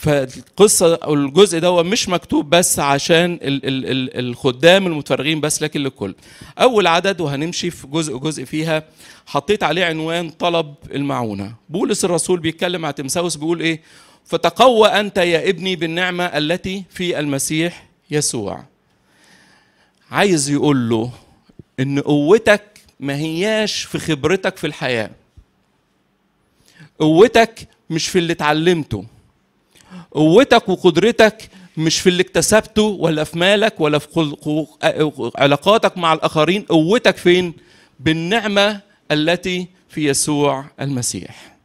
فالقصه او الجزء دوت مش مكتوب بس عشان ال ال ال الخدام المتفرغين بس لكن للكل. اول عدد وهنمشي في جزء جزء فيها حطيت عليه عنوان طلب المعونه. بولس الرسول بيتكلم مع تمساوس بيقول ايه؟ فتقوى انت يا ابني بالنعمه التي في المسيح يسوع. عايز يقول له ان قوتك ما هياش في خبرتك في الحياه. قوتك مش في اللي اتعلمته قوتك وقدرتك مش في اللي اكتسبته ولا في مالك ولا في علاقاتك مع الآخرين قوتك فين؟ بالنعمة التي في يسوع المسيح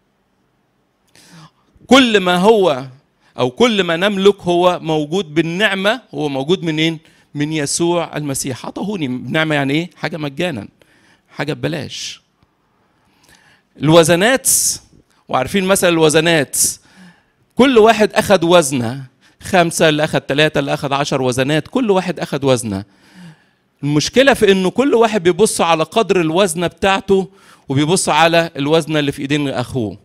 كل ما هو أو كل ما نملك هو موجود بالنعمة هو موجود منين؟ من يسوع المسيح عطهوني نعمة يعني إيه؟ حاجة مجانا حاجة ببلاش الوزنات وعارفين مثل الوزنات كل واحد أخذ وزنة خمسة اللي أخذ ثلاثة اللي أخذ عشر وزنات كل واحد أخذ وزنة المشكلة في إنه كل واحد بيبص على قدر الوزنة بتاعته وبيبص على الوزنة اللي في إيدين أخوه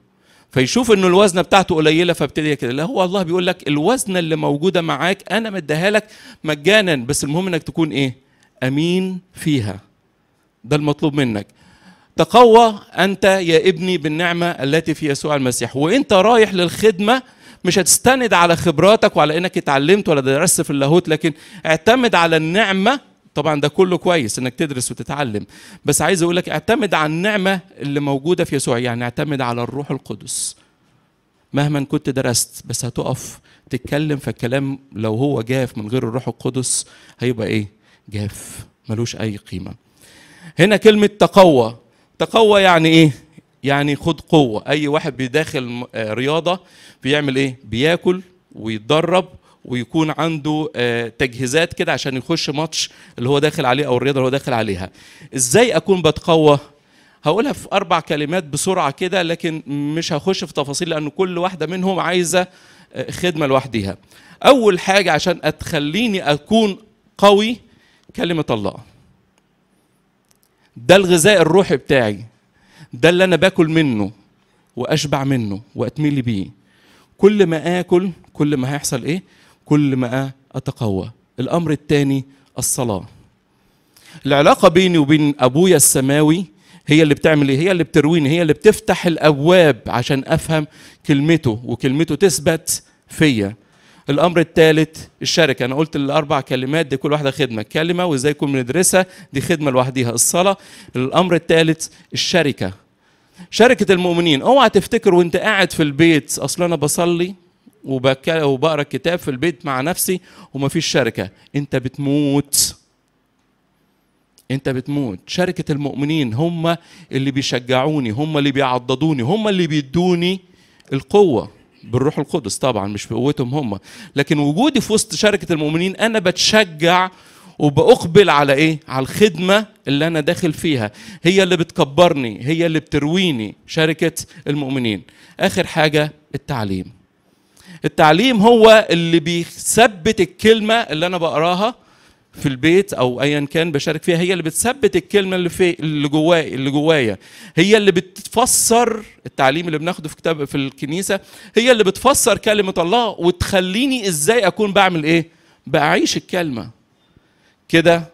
فيشوف إنه الوزنة بتاعته قليلة فابتدي كده لا هو الله بيقول لك الوزنة اللي موجودة معاك أنا مديها لك مجانا بس المهم إنك تكون إيه أمين فيها ده المطلوب منك تقوى أنت يا ابني بالنعمة التي في يسوع المسيح وأنت رايح للخدمة مش هتستند على خبراتك وعلى انك اتعلمت ولا درست في اللاهوت لكن اعتمد على النعمه طبعا ده كله كويس انك تدرس وتتعلم بس عايز اقول لك اعتمد على النعمه اللي موجوده في يسوع يعني اعتمد على الروح القدس مهما كنت درست بس هتقف تتكلم فالكلام لو هو جاف من غير الروح القدس هيبقى ايه جاف ملوش اي قيمه هنا كلمه تقوى تقوى يعني ايه يعني خد قوه اي واحد بداخل آه، رياضه بيعمل ايه بياكل ويتدرب ويكون عنده آه، تجهيزات كده عشان يخش ماتش اللي هو داخل عليه او الرياضه اللي هو داخل عليها ازاي اكون بتقوى هقولها في اربع كلمات بسرعه كده لكن مش هخش في تفاصيل لان كل واحده منهم عايزه آه، خدمه لوحديها اول حاجه عشان اتخليني اكون قوي كلمه الله ده الغذاء الروحي بتاعي ده اللي انا باكل منه واشبع منه واتملي بيه كل ما اكل كل ما هيحصل ايه كل ما اتقوى الامر الثاني الصلاه العلاقه بيني وبين ابويا السماوي هي اللي بتعمل ايه هي اللي بترويني هي اللي بتفتح الابواب عشان افهم كلمته وكلمته تثبت فيا الامر الثالث الشركه انا قلت الاربع كلمات دي كل واحده خدمه كلمه وازاي يكون بندرسها دي خدمه لوحديها الصلاه الامر الثالث الشركه شركه المؤمنين اوعى تفتكر وانت قاعد في البيت اصل انا بصلي وبقرا الكتاب في البيت مع نفسي ومفيش شركه انت بتموت انت بتموت شركه المؤمنين هم اللي بيشجعوني هم اللي بيعضدوني هم اللي بيدوني القوه بالروح القدس طبعا مش بقوتهم هم لكن وجودي في وسط شركة المؤمنين أنا بتشجع وبأقبل على إيه؟ على الخدمة اللي أنا داخل فيها هي اللي بتكبرني هي اللي بترويني شركة المؤمنين آخر حاجة التعليم التعليم هو اللي بيثبت الكلمة اللي أنا بقراها في البيت او ايا كان بشارك فيها هي اللي بتثبت الكلمه اللي في اللي جوايا اللي جوايا هي اللي بتفسر التعليم اللي بناخده في كتاب في الكنيسه هي اللي بتفسر كلمه الله وتخليني ازاي اكون بعمل ايه بعيش الكلمه كده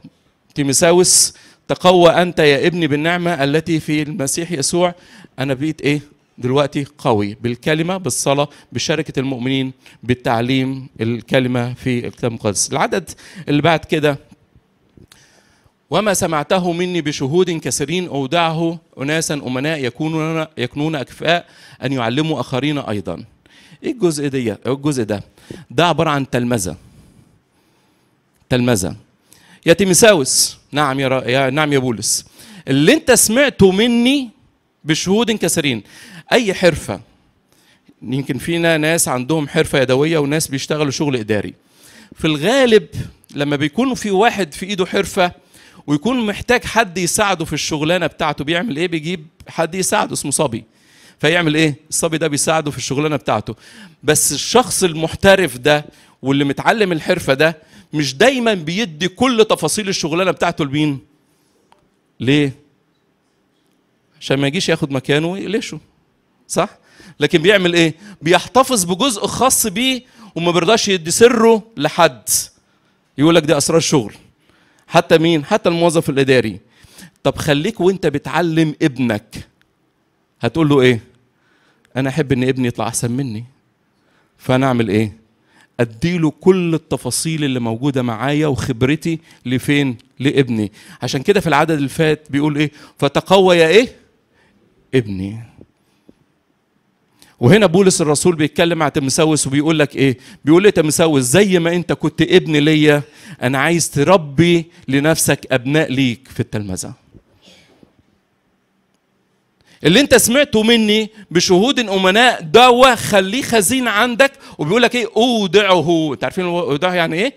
تيمساوس تقوى انت يا ابني بالنعمه التي في المسيح يسوع انا بقيت ايه دلوقتي قوي بالكلمه بالصلاه بشركه المؤمنين بالتعليم الكلمه في الكتاب المقدس العدد اللي بعد كده وما سمعته مني بشهود كثيرين اودعه اناسا امناء يكونون يكونون اكفاء ان يعلموا اخرين ايضا ايه الجزء دي إيه الجزء ده ده عباره عن تلمذه تلمذه يا تيمساوس نعم يا, يا نعم يا بولس اللي انت سمعته مني بشهود كثيرين اي حرفه يمكن فينا ناس عندهم حرفه يدويه وناس بيشتغلوا شغل اداري في الغالب لما بيكون في واحد في ايده حرفه ويكون محتاج حد يساعده في الشغلانه بتاعته بيعمل ايه بيجيب حد يساعده اسمه صبي فيعمل ايه الصبي ده بيساعده في الشغلانه بتاعته بس الشخص المحترف ده واللي متعلم الحرفه ده مش دايما بيدي كل تفاصيل الشغلانه بتاعته لمين ليه عشان ما يجيش ياخد مكانه ويقلشه صح لكن بيعمل ايه بيحتفظ بجزء خاص بيه وما بيرضاش يدي سره لحد يقول لك دي اسرار شغل حتى مين حتى الموظف الاداري طب خليك وانت بتعلم ابنك هتقول له ايه انا احب ان ابني يطلع احسن مني فانا اعمل ايه اديله كل التفاصيل اللي موجوده معايا وخبرتي لفين لابني عشان كده في العدد اللي فات بيقول ايه فتقوى يا ايه ابني وهنا بولس الرسول بيتكلم عن تمساوس وبيقول لك ايه بيقول لي تمساوس زي ما انت كنت ابن ليا انا عايز تربي لنفسك ابناء ليك في التلمذه اللي انت سمعته مني بشهود امناء دوا خليه خزين عندك وبيقول لك ايه اودعه انت عارفين اودعه يعني ايه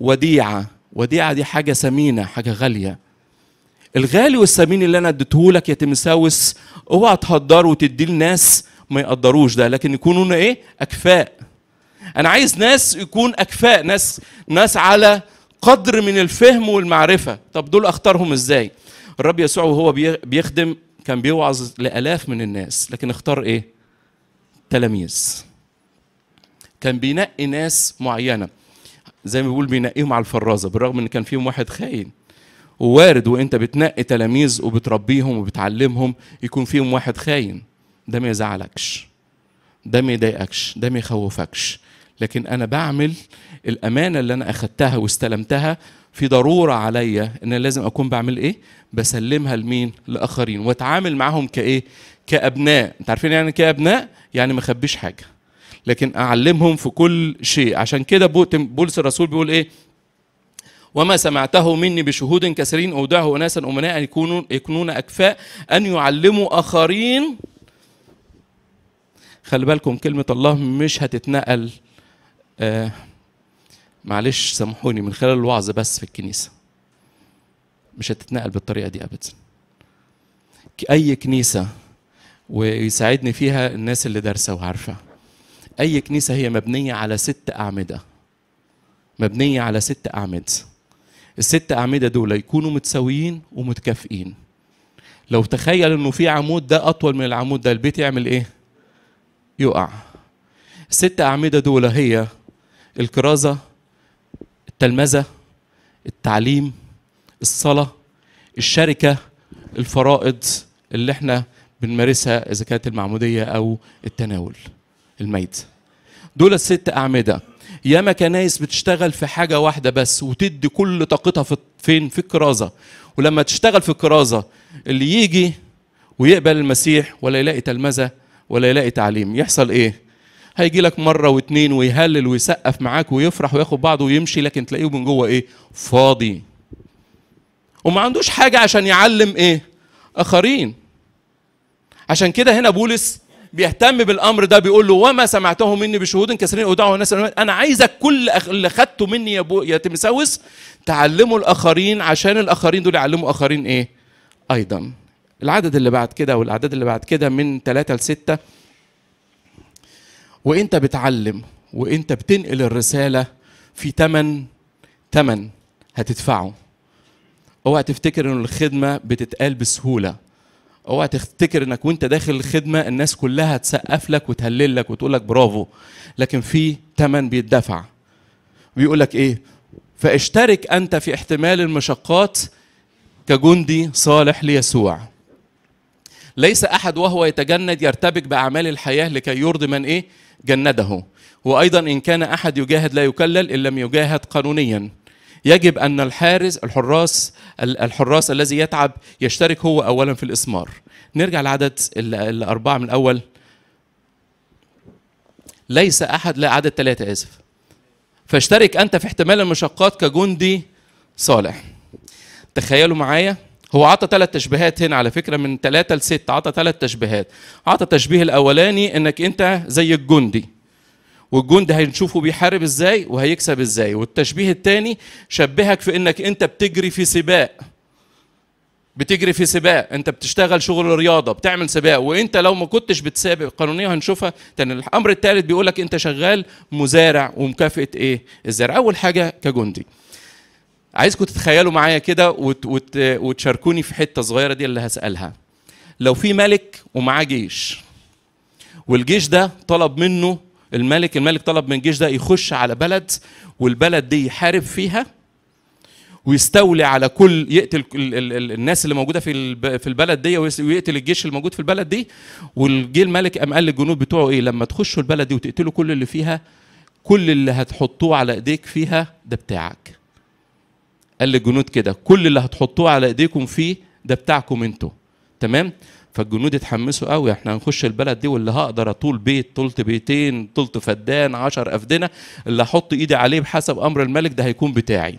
وديعه وديعه دي حاجه ثمينه حاجه غاليه الغالي والثمين اللي انا اديته لك يا تمساوس اوعى تهدره وتديه لناس ما يقدروش ده لكن يكونوا ايه اكفاء انا عايز ناس يكون اكفاء ناس ناس على قدر من الفهم والمعرفه طب دول اختارهم ازاي الرب يسوع وهو بيخدم كان بيوعظ لالاف من الناس لكن اختار ايه تلاميذ كان بينقي ناس معينه زي ما بيقول بينقيهم على الفرازه بالرغم ان كان فيهم واحد خاين ووارد وانت بتنقي تلاميذ وبتربيهم وبتعلمهم يكون فيهم واحد خاين ده ما يزعلكش ده ما يضايقكش ده ما يخوفكش لكن انا بعمل الامانه اللي انا اخدتها واستلمتها في ضروره عليا ان انا لازم اكون بعمل ايه بسلمها لمين لاخرين واتعامل معاهم كايه كابناء انت عارفين يعني كابناء يعني ما اخبيش حاجه لكن اعلمهم في كل شيء عشان كده بولس الرسول بيقول ايه وما سمعته مني بشهود كثيرين اودعه اناسا امناء يكونون يكونون اكفاء ان يعلموا اخرين خلي بالكم كلمة الله مش هتتنقل آه معلش سامحوني من خلال الوعظ بس في الكنيسة مش هتتنقل بالطريقة دي أبدا أي كنيسة ويساعدني فيها الناس اللي دارسة وعارفة أي كنيسة هي مبنية على ست أعمدة مبنية على ست أعمدة الست أعمدة دول يكونوا متساويين ومتكافئين لو تخيل انه في عمود ده اطول من العمود ده البيت يعمل ايه يقع الست أعمدة دول هي الكرازة التلمذة التعليم الصلاة الشركة الفرائض اللي احنا بنمارسها إذا كانت المعمودية أو التناول الميت دول الست أعمدة ياما كنايس بتشتغل في حاجة واحدة بس وتدي كل طاقتها في فين في الكرازة ولما تشتغل في الكرازة اللي يجي ويقبل المسيح ولا يلاقي تلمذة ولا يلاقي تعليم يحصل ايه هيجي لك مرة واتنين ويهلل ويسقف معاك ويفرح وياخد بعضه ويمشي لكن تلاقيه من جوه ايه فاضي وما عندوش حاجة عشان يعلم ايه اخرين عشان كده هنا بولس بيهتم بالامر ده بيقول له وما سمعته مني بشهود كثيرين اودعه الناس انا عايزك كل اللي خدته مني يا, بو يا تمساوس تعلمه الاخرين عشان الاخرين دول يعلموا اخرين ايه ايضا العدد اللي بعد كده والاعداد اللي بعد كده من ثلاثة لستة وانت بتعلم وانت بتنقل الرسالة في تمن تمن هتدفعه اوعى تفتكر ان الخدمة بتتقال بسهولة اوعى تفتكر انك وانت داخل الخدمة الناس كلها تسقف لك وتهلل لك وتقول لك برافو لكن في تمن بيتدفع بيقول لك ايه فاشترك انت في احتمال المشقات كجندي صالح ليسوع ليس أحد وهو يتجند يرتبك بأعمال الحياة لكي يرضي من إيه جنده وأيضا إن كان أحد يجاهد لا يكلل إن لم يجاهد قانونيا يجب أن الحارس الحراس الحراس الذي يتعب يشترك هو أولا في الإسمار نرجع لعدد الأربعة من الأول ليس أحد لا عدد ثلاثة آسف فاشترك أنت في احتمال المشقات كجندي صالح تخيلوا معايا هو عطى ثلاث تشبيهات هنا على فكره من ثلاثه لست عطى ثلاث تشبيهات عطى التشبيه الاولاني انك انت زي الجندي والجندي هنشوفه بيحارب ازاي وهيكسب ازاي والتشبيه الثاني شبهك في انك انت بتجري في سباق بتجري في سباق انت بتشتغل شغل رياضه بتعمل سباق وانت لو ما كنتش بتسابق قانونيا هنشوفها تاني الامر الثالث بيقول لك انت شغال مزارع ومكافاه ايه الزرع اول حاجه كجندي عايزكم تتخيلوا معايا كده وت... وت... وتشاركوني في حته صغيره دي اللي هسالها لو في ملك ومعاه جيش والجيش ده طلب منه الملك الملك طلب من الجيش ده يخش على بلد والبلد دي يحارب فيها ويستولي على كل يقتل الناس اللي موجوده في في البلد دي ويقتل الجيش اللي موجود في البلد دي والجيل الملك قام قال للجنود بتوعه ايه لما تخشوا البلد دي وتقتلوا كل اللي فيها كل اللي هتحطوه على ايديك فيها ده بتاعك قال للجنود كده كل اللي هتحطوه على ايديكم فيه ده بتاعكم انتوا تمام فالجنود اتحمسوا قوي احنا هنخش البلد دي واللي هقدر اطول بيت طولت بيتين طولت فدان عشر افدنه اللي هحط ايدي عليه بحسب امر الملك ده هيكون بتاعي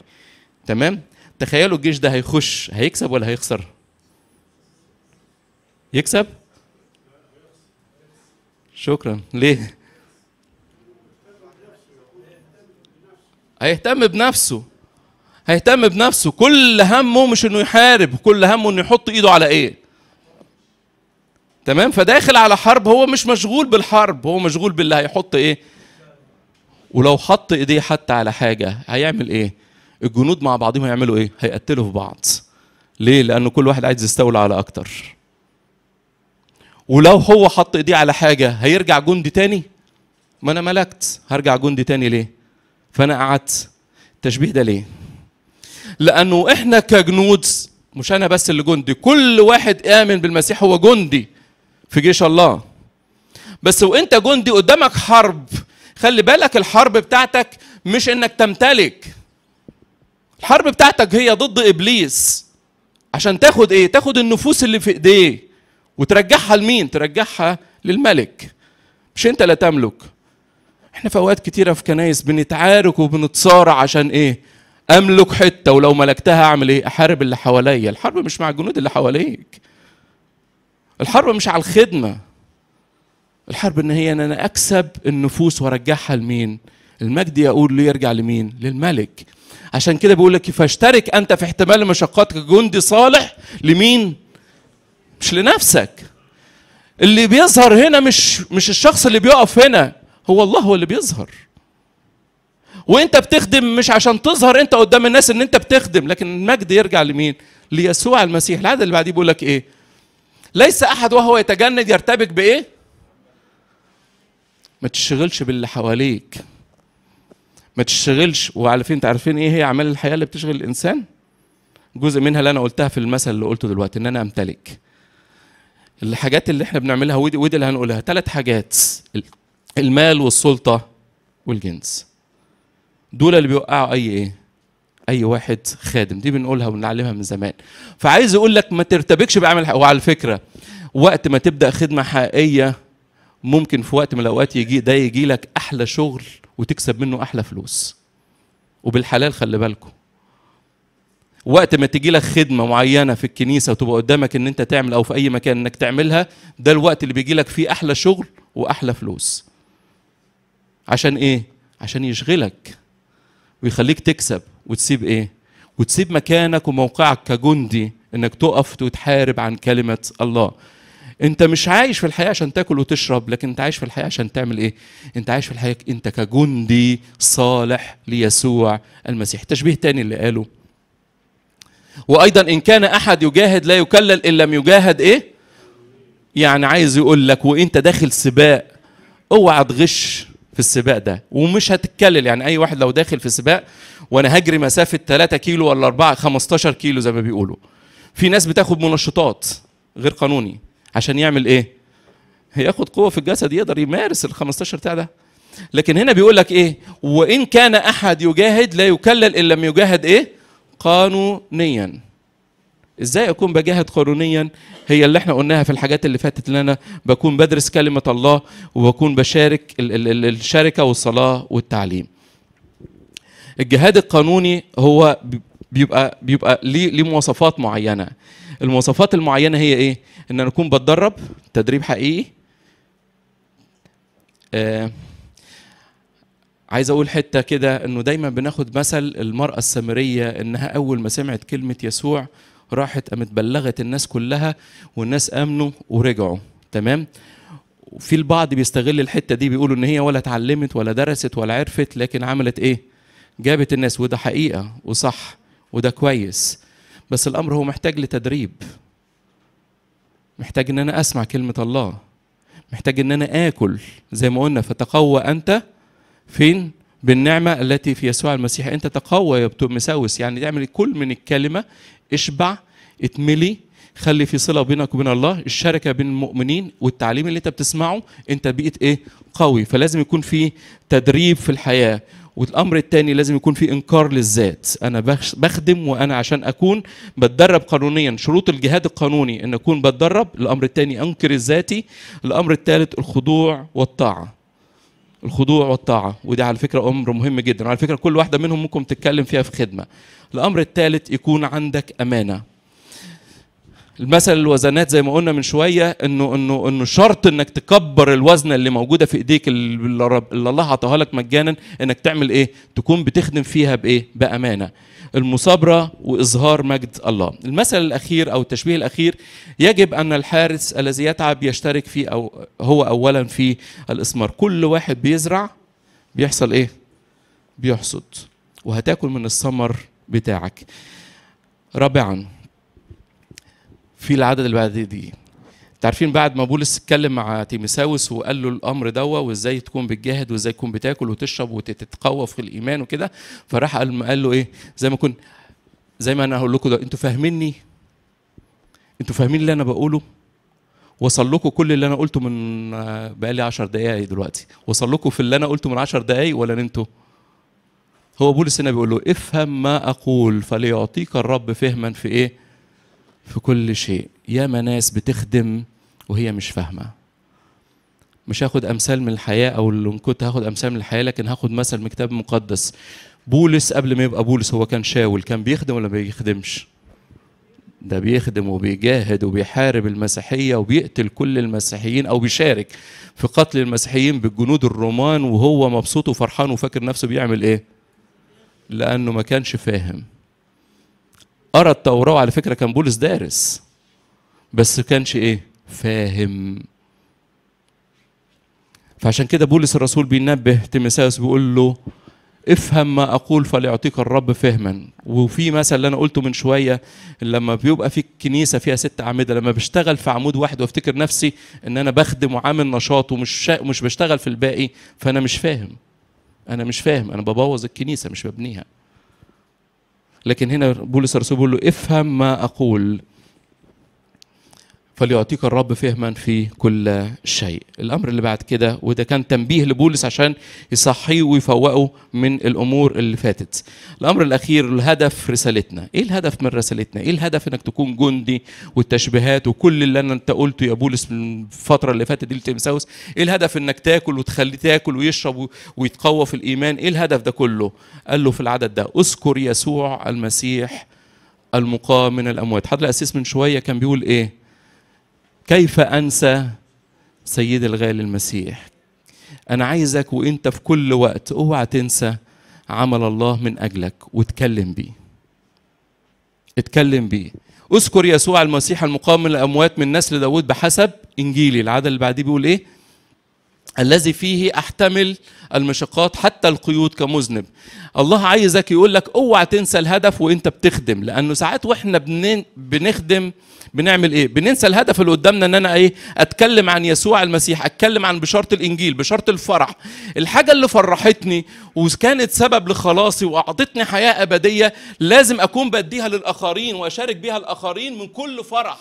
تمام تخيلوا الجيش ده هيخش هيكسب ولا هيخسر يكسب شكرا ليه هيهتم بنفسه هيهتم بنفسه كل همه مش انه يحارب كل همه انه يحط ايده على ايه تمام فداخل على حرب هو مش مشغول بالحرب هو مشغول باللي هيحط ايه ولو حط ايديه حتى على حاجه هيعمل ايه الجنود مع بعضهم هيعملوا ايه هيقتلوا في بعض ليه لانه كل واحد عايز يستولى على اكتر ولو هو حط ايديه على حاجه هيرجع جندي تاني ما انا ملكت هرجع جندي تاني ليه فانا قعدت التشبيه ده ليه لأنه إحنا كجنود مش أنا بس اللي جندي كل واحد آمن بالمسيح هو جندي في جيش الله بس وانت جندي قدامك حرب خلي بالك الحرب بتاعتك مش انك تمتلك الحرب بتاعتك هي ضد ابليس عشان تاخد ايه تاخد النفوس اللي في ايديه وترجعها لمين ترجعها للملك مش انت لا تملك احنا في اوقات كتيره في كنايس بنتعارك وبنتصارع عشان ايه املك حته ولو ملكتها اعمل ايه احارب اللي حواليا الحرب مش مع الجنود اللي حواليك الحرب مش على الخدمه الحرب ان هي ان انا اكسب النفوس وارجعها لمين المجد يقول له يرجع لمين للملك عشان كده بيقول لك فاشترك انت في احتمال مشقاتك جندي صالح لمين مش لنفسك اللي بيظهر هنا مش مش الشخص اللي بيقف هنا هو الله هو اللي بيظهر وانت بتخدم مش عشان تظهر انت قدام الناس ان انت بتخدم لكن المجد يرجع لمين ليسوع المسيح العدد اللي بعديه بيقول لك ايه ليس احد وهو يتجند يرتبك بايه ما تشتغلش باللي حواليك ما تشتغلش وعلى فين انت عارفين ايه هي اعمال الحياه اللي بتشغل الانسان جزء منها اللي انا قلتها في المثل اللي قلته دلوقتي ان انا امتلك الحاجات اللي احنا بنعملها ودي اللي هنقولها ثلاث حاجات المال والسلطه والجنس دول اللي بيوقعوا اي ايه اي واحد خادم دي بنقولها وبنعلمها من زمان فعايز اقول لك ما ترتبكش بعمل حق. وعلى فكره وقت ما تبدا خدمه حقيقيه ممكن في وقت من الاوقات يجي ده يجي لك احلى شغل وتكسب منه احلى فلوس وبالحلال خلي بالكم وقت ما تجي لك خدمه معينه في الكنيسه وتبقى قدامك ان انت تعمل او في اي مكان انك تعملها ده الوقت اللي بيجي لك فيه احلى شغل واحلى فلوس عشان ايه عشان يشغلك ويخليك تكسب وتسيب ايه وتسيب مكانك وموقعك كجندي انك تقف وتحارب عن كلمه الله انت مش عايش في الحياه عشان تاكل وتشرب لكن انت عايش في الحياه عشان تعمل ايه انت عايش في الحياه انت كجندي صالح ليسوع المسيح تشبيه تاني اللي قاله وايضا ان كان احد يجاهد لا يكلل ان لم يجاهد ايه يعني عايز يقول لك وانت داخل سباق اوعى تغش في السباق ده ومش هتتكلل يعني اي واحد لو داخل في سباق وانا هجري مسافه 3 كيلو ولا 4 15 كيلو زي ما بيقولوا في ناس بتاخد منشطات غير قانوني عشان يعمل ايه هياخد قوه في الجسد يقدر يمارس ال 15 بتاع ده لكن هنا بيقول لك ايه وان كان احد يجاهد لا يكلل ان لم يجاهد ايه قانونيا ازاي اكون بجاهد قانونيا هي اللي احنا قلناها في الحاجات اللي فاتت ان انا بكون بدرس كلمه الله وبكون بشارك الشركه والصلاه والتعليم الجهاد القانوني هو بيبقى بيبقى ليه ليه مواصفات معينه المواصفات المعينه هي ايه ان انا اكون بتدرب تدريب حقيقي آه عايز اقول حته كده انه دايما بناخد مثل المراه السامريه انها اول ما سمعت كلمه يسوع راحت قامت بلغت الناس كلها والناس امنوا ورجعوا تمام وفي البعض بيستغل الحته دي بيقولوا ان هي ولا اتعلمت ولا درست ولا عرفت لكن عملت ايه جابت الناس وده حقيقه وصح وده كويس بس الامر هو محتاج لتدريب محتاج ان انا اسمع كلمه الله محتاج ان انا اكل زي ما قلنا فتقوى انت فين بالنعمة التي في يسوع المسيح أنت تقوى يا مساوس يعني تعمل كل من الكلمة اشبع اتملي خلي في صلة بينك وبين الله الشركة بين المؤمنين والتعليم اللي انت بتسمعه انت بقيت ايه قوي فلازم يكون في تدريب في الحياة والامر الثاني لازم يكون في انكار للذات انا بخدم وانا عشان اكون بتدرب قانونيا شروط الجهاد القانوني ان اكون بتدرب الامر الثاني انكر ذاتي الامر الثالث الخضوع والطاعه الخضوع والطاعة ودي على فكرة أمر مهم جدا وعلى فكرة كل واحدة منهم ممكن تتكلم فيها في خدمة الأمر الثالث يكون عندك أمانة المثل الوزنات زي ما قلنا من شويه انه انه انه شرط انك تكبر الوزنه اللي موجوده في ايديك اللي الله عطاها لك مجانا انك تعمل ايه؟ تكون بتخدم فيها بايه؟ بامانه. المصابرة وإظهار مجد الله المثل الأخير أو التشبيه الأخير يجب أن الحارس الذي يتعب يشترك فيه أو هو أولا في الإسمار كل واحد بيزرع بيحصل إيه؟ بيحصد وهتاكل من الثمر بتاعك رابعا في العدد اللي بعد دي عارفين بعد ما بولس اتكلم مع تيمساوس وقال له الامر دوا وازاي تكون بتجاهد وازاي تكون بتاكل وتشرب وتتقوى في الايمان وكده فراح قال له ايه زي ما كنت زي ما انا هقول لكم ده انتوا فاهميني انتوا فاهمين اللي انا بقوله وصل لكم كل اللي انا قلته من آه، بقالي 10 دقائق دلوقتي وصل لكم في اللي انا قلته من 10 دقائق ولا انتوا هو بولس هنا بيقول له افهم ما اقول فليعطيك الرب فهما في ايه في كل شيء يا ناس بتخدم وهي مش فاهمه مش هاخد امثال من الحياه او اللي كنت هاخد امثال من الحياه لكن هاخد مثل من كتاب مقدس بولس قبل ما يبقى بولس هو كان شاول كان بيخدم ولا ما بيخدمش ده بيخدم وبيجاهد وبيحارب المسيحية وبيقتل كل المسيحيين أو بيشارك في قتل المسيحيين بالجنود الرومان وهو مبسوط وفرحان وفاكر نفسه بيعمل إيه لأنه ما كانش فاهم قرأ التوراة على فكرة كان بولس دارس بس كانش إيه فاهم فعشان كده بولس الرسول بينبه تيمساوس بيقول له افهم ما اقول فليعطيك الرب فهما وفي مثل اللي انا قلته من شويه لما بيبقى في كنيسه فيها ست اعمده لما بشتغل في عمود واحد وافتكر نفسي ان انا بخدم وعامل نشاط ومش شا... مش بشتغل في الباقي فانا مش فاهم انا مش فاهم انا ببوظ الكنيسه مش ببنيها لكن هنا بولس الرسول بيقول له افهم ما اقول فليعطيك الرب فهما في كل شيء الامر اللي بعد كده وده كان تنبيه لبولس عشان يصحيه ويفوقه من الامور اللي فاتت الامر الاخير الهدف رسالتنا ايه الهدف من رسالتنا ايه الهدف انك تكون جندي والتشبيهات وكل اللي أنا انت قلته يا بولس من الفتره اللي فاتت دي لتمساوس ايه الهدف انك تاكل وتخلي تاكل ويشرب ويتقوى في الايمان ايه الهدف ده كله قال له في العدد ده اذكر يسوع المسيح المقام من الاموات حضرتك الاسيس من شويه كان بيقول ايه كيف انسى سيدي الغالي المسيح انا عايزك وانت في كل وقت اوعى تنسى عمل الله من اجلك واتكلم بيه اتكلم بيه اذكر يسوع المسيح المقام من الاموات من نسل داود بحسب انجيلي العدد اللي بعديه بيقول ايه الذي فيه احتمل المشقات حتى القيود كمذنب الله عايزك يقول لك اوعى تنسى الهدف وانت بتخدم لانه ساعات واحنا بنخدم بنعمل ايه بننسى الهدف اللي قدامنا ان انا ايه اتكلم عن يسوع المسيح اتكلم عن بشارة الانجيل بشارة الفرح الحاجة اللي فرحتني وكانت سبب لخلاصي واعطتني حياة ابدية لازم اكون بديها للاخرين واشارك بيها الاخرين من كل فرح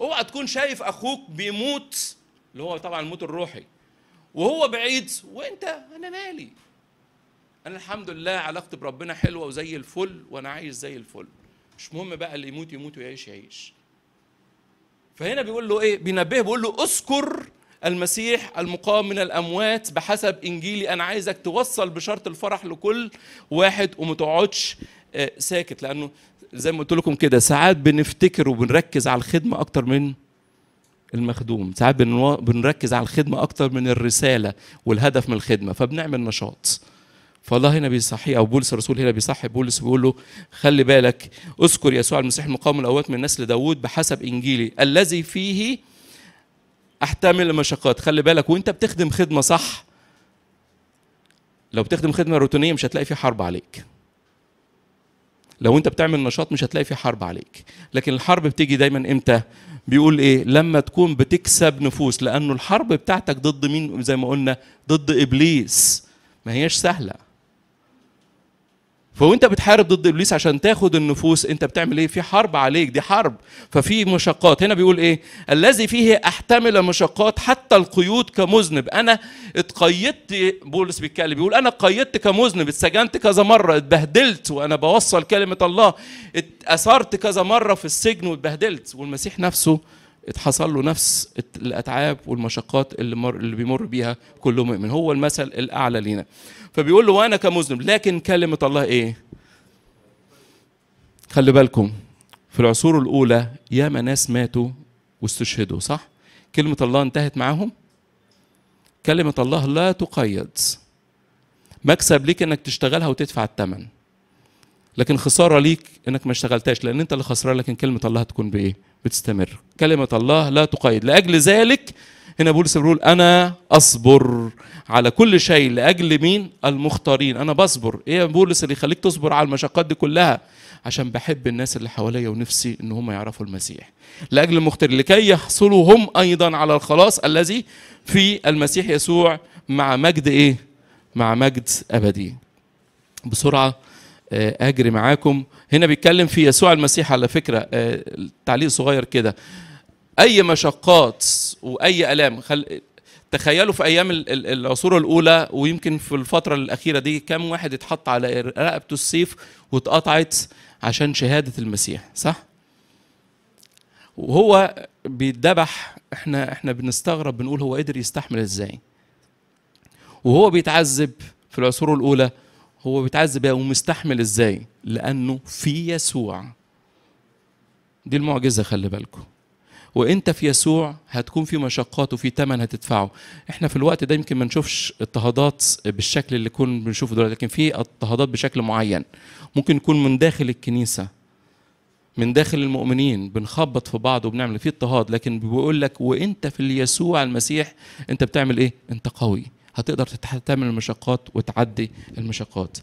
اوعى تكون شايف اخوك بيموت اللي هو طبعا الموت الروحي وهو بعيد وانت انا مالي انا الحمد لله علاقتي بربنا حلوه وزي الفل وانا عايش زي الفل مش مهم بقى اللي يموت يموت ويعيش يعيش فهنا بيقول له ايه بينبهه بيقول له اذكر المسيح المقام من الاموات بحسب انجيلي انا عايزك توصل بشرط الفرح لكل واحد وما تقعدش آه، ساكت لانه زي ما قلت لكم كده ساعات بنفتكر وبنركز على الخدمه اكتر من المخدوم ساعات بنركز على الخدمة أكتر من الرسالة والهدف من الخدمة فبنعمل نشاط فالله هنا بيصحي او بولس الرسول هنا بيصحي بولس بيقول له خلي بالك اذكر يسوع المسيح المقام الاوقات من نسل داوود بحسب انجيلي الذي فيه احتمل المشقات خلي بالك وانت بتخدم خدمه صح لو بتخدم خدمه روتينيه مش هتلاقي في حرب عليك لو انت بتعمل نشاط مش هتلاقي في حرب عليك لكن الحرب بتيجي دايما امتى بيقول ايه لما تكون بتكسب نفوس لانه الحرب بتاعتك ضد مين زي ما قلنا ضد ابليس ما هيش سهله فوانت بتحارب ضد ابليس عشان تاخد النفوس انت بتعمل ايه في حرب عليك دي حرب ففي مشقات هنا بيقول ايه الذي فيه احتمل مشقات حتى القيود كمذنب انا اتقيدت بولس بيتكلم بيقول انا اتقيدت كمذنب اتسجنت كذا مره اتبهدلت وانا بوصل كلمه الله اتاثرت كذا مره في السجن واتبهدلت والمسيح نفسه اتحصل له نفس الاتعاب والمشقات اللي, مر اللي بيمر بيها كل مؤمن هو المثل الاعلى لينا فبيقول له وانا كمذنب لكن كلمه الله ايه خلي بالكم في العصور الاولى ياما ناس ماتوا واستشهدوا صح كلمه الله انتهت معاهم كلمه الله لا تقيد مكسب ليك انك تشتغلها وتدفع الثمن لكن خساره ليك انك ما اشتغلتهاش لان انت اللي خسران لكن كلمه الله هتكون بايه بتستمر كلمة الله لا تقيد لأجل ذلك هنا بولس بيقول أنا أصبر على كل شيء لأجل مين المختارين أنا بصبر إيه يا بولس اللي يخليك تصبر على المشقات دي كلها عشان بحب الناس اللي حواليا ونفسي ان هم يعرفوا المسيح لاجل المختار لكي يحصلوا هم ايضا على الخلاص الذي في المسيح يسوع مع مجد ايه مع مجد ابدي بسرعه آه، اجري معاكم هنا بيتكلم في يسوع المسيح على فكره آه، تعليق صغير كده اي مشقات واي الام خل... تخيلوا في ايام العصور الاولى ويمكن في الفتره الاخيره دي كم واحد اتحط على رقبته السيف واتقطعت عشان شهاده المسيح صح وهو بيتذبح احنا احنا بنستغرب بنقول هو قدر يستحمل ازاي وهو بيتعذب في العصور الاولى هو بيتعذب بيها ومستحمل ازاي لانه في يسوع دي المعجزه خلي بالكم وانت في يسوع هتكون في مشقات وفي ثمن هتدفعه احنا في الوقت ده يمكن ما نشوفش اضطهادات بالشكل اللي كنا بنشوفه دلوقتي لكن في اضطهادات بشكل معين ممكن يكون من داخل الكنيسه من داخل المؤمنين بنخبط في بعض وبنعمل في اضطهاد لكن بيقول لك وانت في يسوع المسيح انت بتعمل ايه انت قوي هتقدر تتحمل المشقات وتعدي المشقات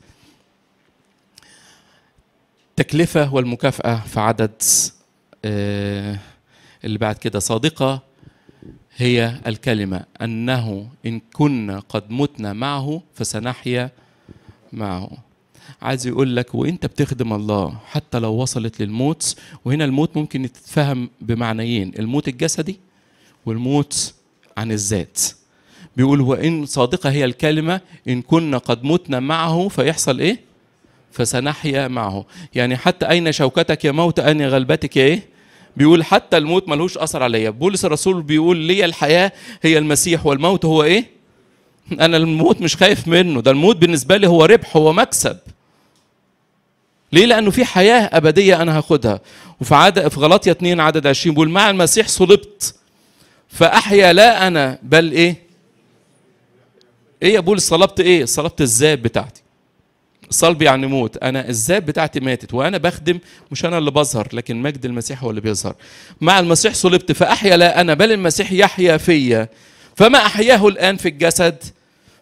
تكلفة والمكافأة في عدد آه، اللي بعد كده صادقة هي الكلمة أنه إن كنا قد متنا معه فسنحيا معه عايز يقول لك وانت بتخدم الله حتى لو وصلت للموت وهنا الموت ممكن تتفهم بمعنيين الموت الجسدي والموت عن الذات بيقول وإن صادقة هي الكلمة إن كنا قد متنا معه فيحصل إيه؟ فسنحيا معه يعني حتى أين شوكتك يا موت أين غلبتك يا إيه؟ بيقول حتى الموت ملهوش أثر عليا بولس الرسول بيقول لي الحياة هي المسيح والموت هو إيه؟ أنا الموت مش خايف منه ده الموت بالنسبة لي هو ربح هو مكسب ليه؟ لأنه في حياة أبدية أنا هاخدها وفي عدد في غلطية 2 عدد 20 بيقول مع المسيح صلبت فأحيا لا أنا بل إيه؟ ايه يا بولس صلبت ايه صلبت الذات بتاعتي صلب يعني موت انا الذات بتاعتي ماتت وانا بخدم مش انا اللي بظهر لكن مجد المسيح هو اللي بيظهر مع المسيح صلبت فاحيا لا انا بل المسيح يحيا فيا فما احياه الان في الجسد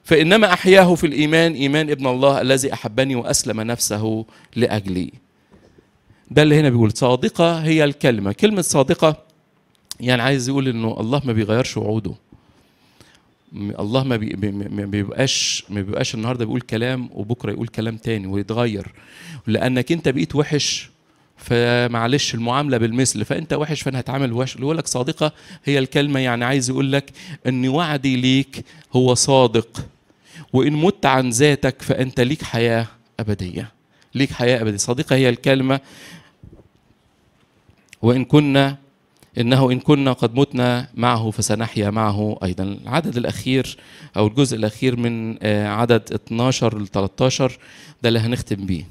فانما احياه في الايمان ايمان ابن الله الذي احبني واسلم نفسه لاجلي ده اللي هنا بيقول صادقه هي الكلمه كلمه صادقه يعني عايز يقول انه الله ما بيغيرش وعوده الله ما بيبقاش ما بيبقاش النهارده بيقول كلام وبكره يقول كلام تاني ويتغير لانك انت بقيت وحش فمعلش المعامله بالمثل فانت وحش فانا هتعامل وحش اللي لك صادقه هي الكلمه يعني عايز يقول لك ان وعدي ليك هو صادق وان مت عن ذاتك فانت ليك حياه ابديه ليك حياه ابديه صادقه هي الكلمه وان كنا انه ان كنا قد متنا معه فسنحيا معه ايضا العدد الاخير او الجزء الاخير من آه، عدد 12 ل 13 ده اللي هنختم بيه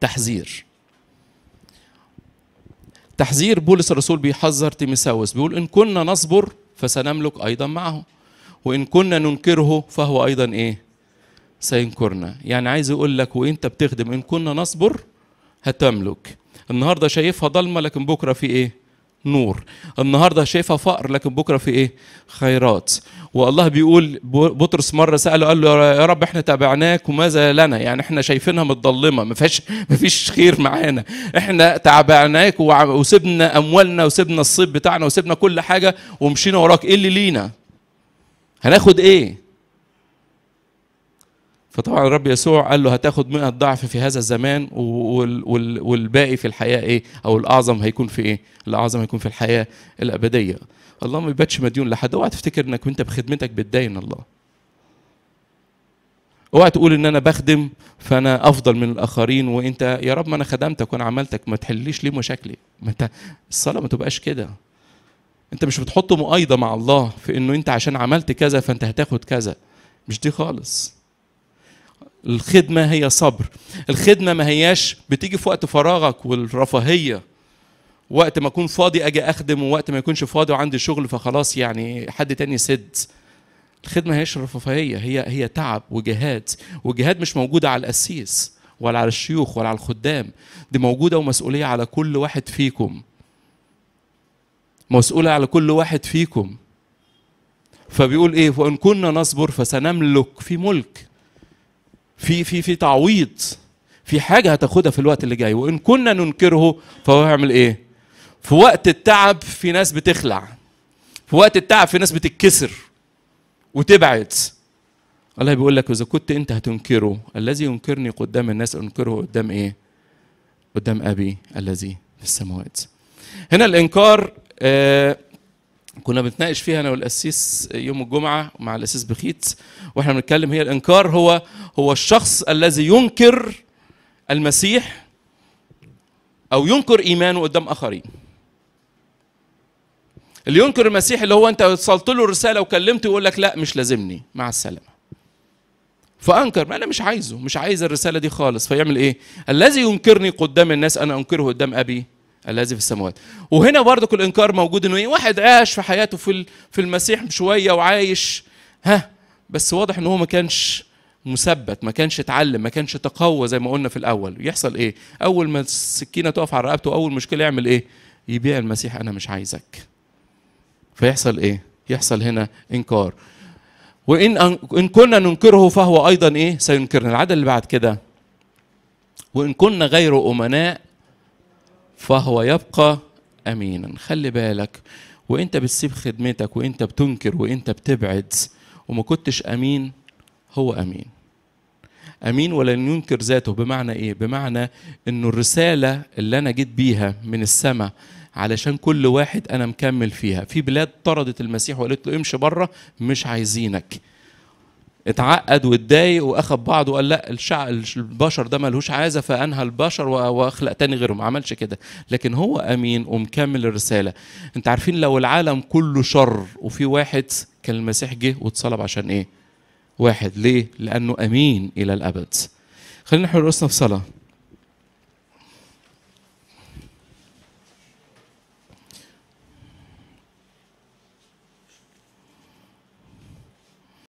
تحذير تحذير بولس الرسول بيحذر تيمساوس بيقول ان كنا نصبر فسنملك ايضا معه وان كنا ننكره فهو ايضا ايه سينكرنا يعني عايز يقول لك وانت بتخدم ان كنا نصبر هتملك النهارده شايفها ضلمه لكن بكره في ايه نور النهارده شايفها فقر لكن بكره في ايه خيرات والله بيقول بطرس مره ساله قال له يا رب احنا تابعناك وماذا لنا يعني احنا شايفينها متضلمه ما فيهاش ما فيش خير معانا احنا تابعناك وسبنا اموالنا وسبنا الصيد بتاعنا وسبنا كل حاجه ومشينا وراك ايه اللي لينا هناخد ايه فطبعا الرب يسوع قال له هتاخد 100 ضعف في هذا الزمان والباقي في الحياه ايه او الاعظم هيكون في ايه الاعظم هيكون في الحياه الابديه الله ما يباتش مديون لحد اوعى تفتكر انك وانت بخدمتك بتدين الله اوعى تقول ان انا بخدم فانا افضل من الاخرين وانت يا رب ما انا خدمتك وانا عملتك ما تحلليش ليه مشاكلي ما انت الصلاه ما تبقاش كده انت مش بتحط مقايضه مع الله في انه انت عشان عملت كذا فانت هتاخد كذا مش دي خالص الخدمة هي صبر الخدمة ما هياش بتيجي في وقت فراغك والرفاهية وقت ما اكون فاضي اجي اخدم ووقت ما يكونش فاضي وعندي شغل فخلاص يعني حد تاني يسد الخدمة هيش رفاهية هي هي تعب وجهاد والجهاد مش موجودة على القسيس ولا على الشيوخ ولا على الخدام دي موجودة ومسؤولية على كل واحد فيكم مسؤولة على كل واحد فيكم فبيقول ايه وان كنا نصبر فسنملك في ملك في في في تعويض في حاجه هتاخدها في الوقت اللي جاي وان كنا ننكره فهو هيعمل ايه في وقت التعب في ناس بتخلع في وقت التعب في ناس بتتكسر وتبعد الله بيقول لك اذا كنت انت هتنكره الذي ينكرني قدام الناس انكره قدام ايه قدام ابي الذي في السماوات هنا الانكار آه كنا بنتناقش فيها انا والاسيس يوم الجمعه مع الاسيس بخيت واحنا بنتكلم هي الانكار هو هو الشخص الذي ينكر المسيح او ينكر ايمانه قدام اخرين اللي ينكر المسيح اللي هو انت وصلت له رساله وكلمته يقول لك لا مش لازمني مع السلامه فانكر ما انا مش عايزه مش عايز الرساله دي خالص فيعمل ايه الذي ينكرني قدام الناس انا انكره قدام ابي الذي في السماوات وهنا برضك الانكار موجود انه ايه واحد عاش في حياته في في المسيح شويه وعايش ها بس واضح ان هو ما كانش مثبت ما كانش اتعلم ما كانش تقوى زي ما قلنا في الاول يحصل ايه اول ما السكينه تقف على رقبته اول مشكله يعمل ايه يبيع المسيح انا مش عايزك فيحصل ايه يحصل هنا انكار وان ان كنا ننكره فهو ايضا ايه سينكرنا العدد اللي بعد كده وان كنا غير امناء فهو يبقى امينا خلي بالك وانت بتسيب خدمتك وانت بتنكر وانت بتبعد وما كنتش امين هو امين امين ولن ينكر ذاته بمعنى ايه بمعنى انه الرساله اللي انا جيت بيها من السماء علشان كل واحد انا مكمل فيها في بلاد طردت المسيح وقالت له امشي بره مش عايزينك اتعقد واتضايق واخد بعض وقال لا البشر ده ملهوش عازه فانهى البشر واخلق تاني غيرهم ما عملش كده لكن هو امين ومكمل الرساله انت عارفين لو العالم كله شر وفي واحد كان المسيح جه واتصلب عشان ايه واحد ليه لانه امين الى الابد خلينا نحن رؤوسنا في صلاه